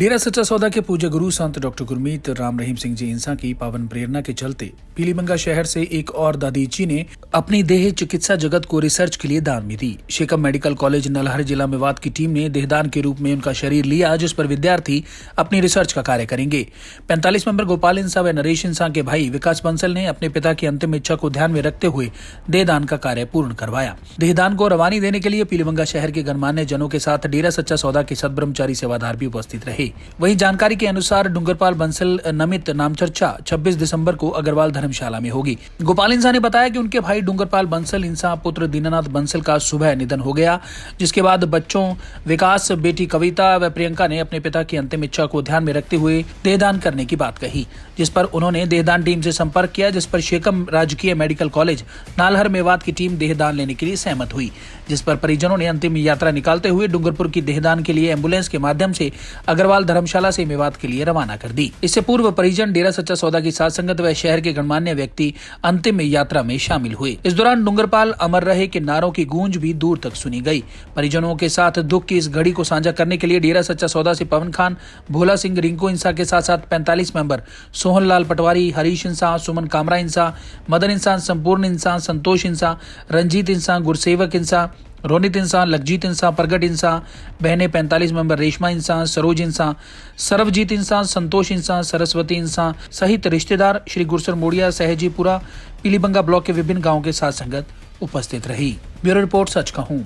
डेरा सच्चा सौदा के पूज्य गुरु संत डॉक्टर गुरमीत राम रहीम सिंह जी इंसा की पावन प्रेरणा के चलते पीलीबंगा शहर से एक और दादी जी ने अपनी देह चिकित्सा जगत को रिसर्च के लिए दान में दी शेखम मेडिकल कॉलेज नलहर जिला मेवात की टीम ने देहदान के रूप में उनका शरीर लिया जिस पर विद्यार्थी अपनी रिसर्च का कार्य करेंगे पैंतालीस मेंबर गोपाल इंसा व नरेश इंसा के भाई विकास बंसल ने अपने पिता की अंतिम इच्छा को ध्यान में रखते हुए देहदान का कार्य पूर्ण करवाया देहदान को रवानी देने के लिए पीलीबंगा शहर के गणमान्य जनों के साथ डेरा सच्चा सौदा के सदब्रह्मचारी सेवाधार भी उपस्थित रहे थे वही जानकारी के अनुसार डूंगरपाल बंसल नमित नाम चर्चा छब्बीस दिसम्बर को अग्रवाल धर्मशाला में होगी गोपाल इंसा ने बताया की उनके भाई डूंगरपाल बंसल इंसा पुत्र दीनानाथ बंसल का सुबह निधन हो गया जिसके बाद बच्चों विकास बेटी कविता व प्रियंका ने अपने पिता की अंतिम इच्छा को ध्यान में रखते हुए देहदान करने की बात कही जिस पर उन्होंने देहदान टीम से संपर्क किया जिस पर शेखम राजकीय मेडिकल कॉलेज नालहर मेवात की टीम देहदान लेने के लिए सहमत हुई जिस पर परिजनों ने अंतिम यात्रा निकालते हुए डूंगरपुर की देहदान के लिए एम्बुलेंस के माध्यम से अग्रवाल अग्रवाल धर्मशाला से मेवात के लिए रवाना कर दी इससे पूर्व परिजन डेरा सच्चा सौदा की साथ संगत व शहर के गणमान्य व्यक्ति अंतिम यात्रा में शामिल हुए इस दौरान डूंगरपाल अमर रहे के नारों की गूंज भी दूर तक सुनी गयी परिजनों के साथ दुख की इस घड़ी को साझा करने के लिए डेरा सच्चा सौदा ऐसी पवन खान भोला सिंह रिंकू इंसा के साथ साथ पैंतालीस मेंबर सोहन लाल पटवारी हरीश इंसा सुमन कामरा इंसा मदन इंसान संपूर्ण इंसान संतोष इंसा रंजीत इंसान गुरसेवक इंसा रोनित इंसान लखजीत इंसान प्रगट इंसान बहने 45 मेंबर रेशमा इंसान सरोज इंसान सर्वजीत इंसान संतोष इंसान सरस्वती इंसान सहित रिश्तेदार श्री गुरसर मोड़िया सहजीपुरा पीलीबंगा ब्लॉक के विभिन्न गाँव के साथ संगत उपस्थित रही ब्यूरो रिपोर्ट सच कहूँ